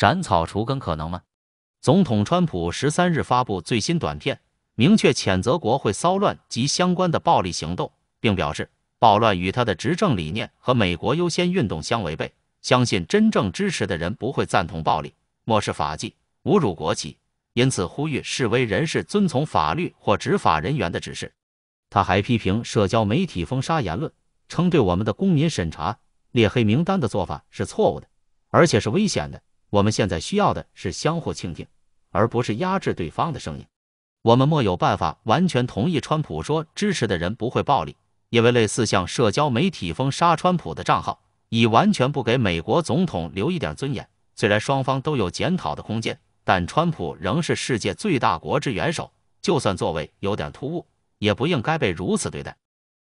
斩草除根可能吗？总统川普十三日发布最新短片，明确谴责国会骚乱及相关的暴力行动，并表示暴乱与他的执政理念和美国优先运动相违背，相信真正支持的人不会赞同暴力、漠视法纪、侮辱国旗，因此呼吁示威人士遵从法律或执法人员的指示。他还批评社交媒体封杀言论，称对我们的公民审查列黑名单的做法是错误的，而且是危险的。我们现在需要的是相互倾听，而不是压制对方的声音。我们莫有办法完全同意川普说支持的人不会暴力，因为类似向社交媒体封杀川普的账号，已完全不给美国总统留一点尊严。虽然双方都有检讨的空间，但川普仍是世界最大国之元首，就算作为有点突兀，也不应该被如此对待。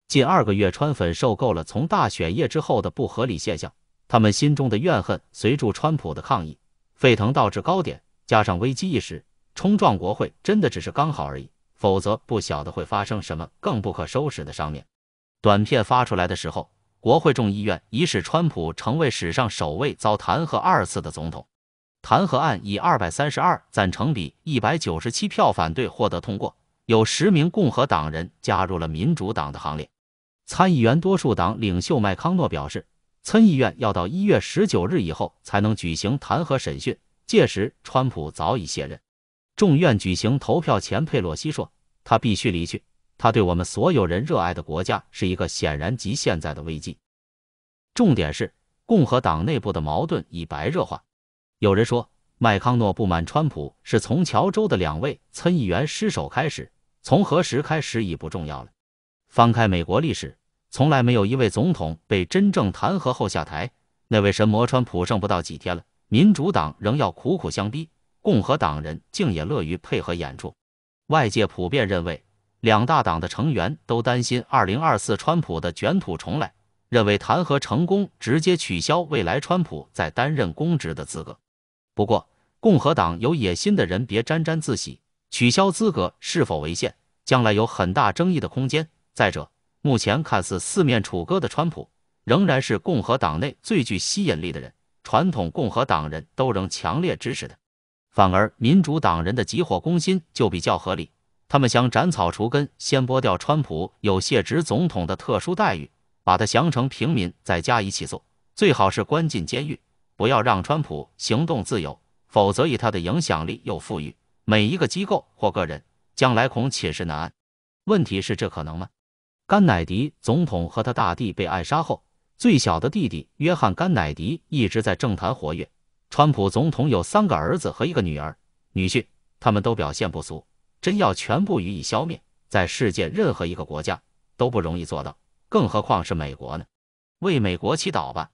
近二个月川粉受够了从大选夜之后的不合理现象。他们心中的怨恨随住川普的抗议沸腾到至高点，加上危机意识，冲撞国会，真的只是刚好而已，否则不晓得会发生什么更不可收拾的场面。短片发出来的时候，国会众议院已使川普成为史上首位遭弹劾二次的总统，弹劾案以二百三十二赞成比一百九十七票反对获得通过，有十名共和党人加入了民主党的行列。参议员多数党领袖麦康诺表示。参议院要到一月十九日以后才能举行弹劾审讯，届时川普早已卸任。众院举行投票前，佩洛西说：“他必须离去。他对我们所有人热爱的国家是一个显然及现在的危机。”重点是，共和党内部的矛盾已白热化。有人说，麦康诺不满川普是从乔州的两位参议员失手开始，从何时开始已不重要了。翻开美国历史。从来没有一位总统被真正弹劾后下台。那位神魔川普剩不到几天了，民主党仍要苦苦相逼，共和党人竟也乐于配合演出。外界普遍认为，两大党的成员都担心2024川普的卷土重来，认为弹劾成功直接取消未来川普在担任公职的资格。不过，共和党有野心的人别沾沾自喜，取消资格是否违宪，将来有很大争议的空间。再者，目前看似四面楚歌的川普，仍然是共和党内最具吸引力的人，传统共和党人都仍强烈支持他。反而民主党人的急火攻心就比较合理，他们想斩草除根，先剥掉川普有卸职总统的特殊待遇，把他降成平民，再加以起诉，最好是关进监狱，不要让川普行动自由，否则以他的影响力又富裕，每一个机构或个人将来恐寝食难安。问题是这可能吗？甘乃迪总统和他大弟被暗杀后，最小的弟弟约翰·甘乃迪一直在政坛活跃。川普总统有三个儿子和一个女儿、女婿，他们都表现不俗。真要全部予以消灭，在世界任何一个国家都不容易做到，更何况是美国呢？为美国祈祷吧。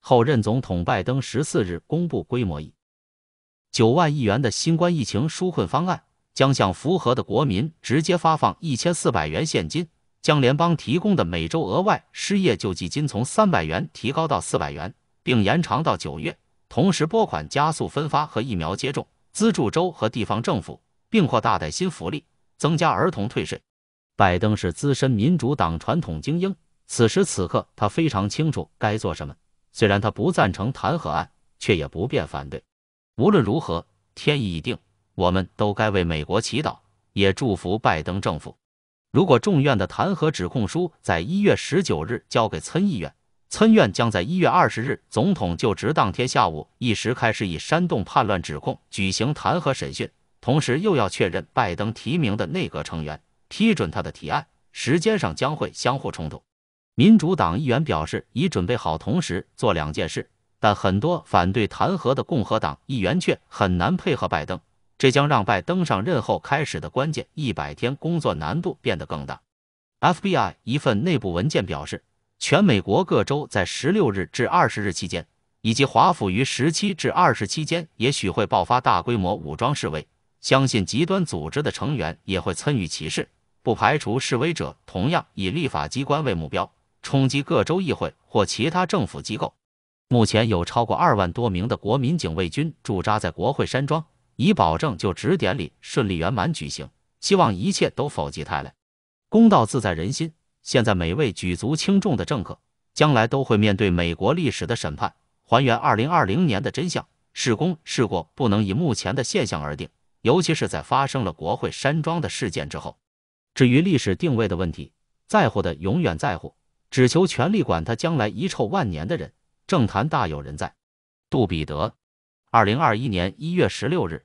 后任总统拜登十四日公布规模一九万亿元的新冠疫情纾困方案，将向符合的国民直接发放一千四百元现金。将联邦提供的每周额外失业救济金从三百元提高到四百元，并延长到九月，同时拨款加速分发和疫苗接种，资助州和地方政府，并扩大带薪福利，增加儿童退税。拜登是资深民主党传统精英，此时此刻他非常清楚该做什么。虽然他不赞成弹劾案，却也不便反对。无论如何，天意已定，我们都该为美国祈祷，也祝福拜登政府。如果众院的弹劾指控书在一月十九日交给参议院，参院将在一月二十日总统就职当天下午一时开始以煽动叛乱指控举行弹劾审讯，同时又要确认拜登提名的内阁成员批准他的提案，时间上将会相互冲突。民主党议员表示已准备好同时做两件事，但很多反对弹劾的共和党议员却很难配合拜登。这将让拜登上任后开始的关键一百天工作难度变得更大。FBI 一份内部文件表示，全美国各州在十六日至二十日期间，以及华府于十七至二十期间，也许会爆发大规模武装示威。相信极端组织的成员也会参与其事，不排除示威者同样以立法机关为目标，冲击各州议会或其他政府机构。目前有超过二万多名的国民警卫军驻扎在国会山庄。以保证就职典礼顺利圆满举行，希望一切都否极泰来。公道自在人心。现在每位举足轻重的政客，将来都会面对美国历史的审判，还原二零二零年的真相。是功是过，不能以目前的现象而定，尤其是在发生了国会山庄的事件之后。至于历史定位的问题，在乎的永远在乎，只求权力管他将来遗臭万年的人，政坛大有人在。杜彼得。二零二一年一月十六日。